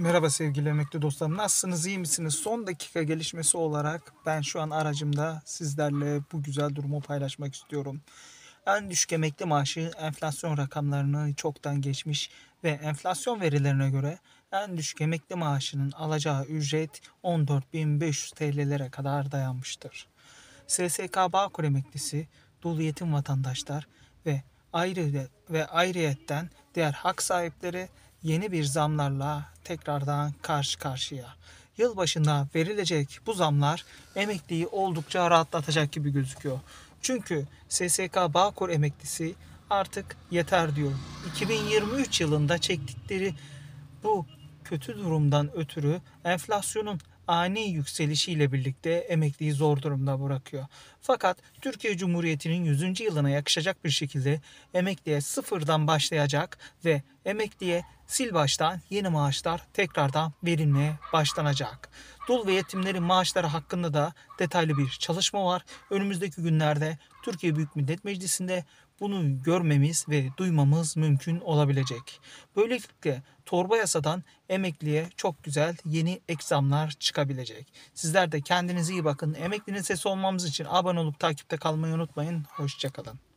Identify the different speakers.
Speaker 1: Merhaba sevgili emekli dostlarım. Nasılsınız? iyi misiniz? Son dakika gelişmesi olarak ben şu an aracımda sizlerle bu güzel durumu paylaşmak istiyorum. En düşük emekli maaşı enflasyon rakamlarını çoktan geçmiş ve enflasyon verilerine göre en düşük emekli maaşının alacağı ücret 14.500 TL'lere kadar dayanmıştır. SSK Bağkur emeklisi, dul yetim vatandaşlar ve ayrı ve ayrıyetten diğer hak sahipleri yeni bir zamlarla tekrardan karşı karşıya. Yılbaşında verilecek bu zamlar emekliyi oldukça rahatlatacak gibi gözüküyor. Çünkü SSK Bağkur emeklisi artık yeter diyor. 2023 yılında çektikleri bu kötü durumdan ötürü enflasyonun ani yükselişiyle birlikte emekliyi zor durumda bırakıyor. Fakat Türkiye Cumhuriyeti'nin 100. yılına yakışacak bir şekilde emekliye sıfırdan başlayacak ve emekliye sil baştan yeni maaşlar tekrardan verilmeye başlanacak. Dul ve yetimlerin maaşları hakkında da detaylı bir çalışma var. Önümüzdeki günlerde Türkiye Büyük Millet Meclisi'nde bunu görmemiz ve duymamız mümkün olabilecek. Böylelikle torba yasadan emekliye çok güzel yeni eksamlar çıkabilecek. Sizler de kendinize iyi bakın. Emeklinin sesi olmamız için abone olup takipte kalmayı unutmayın. Hoşçakalın.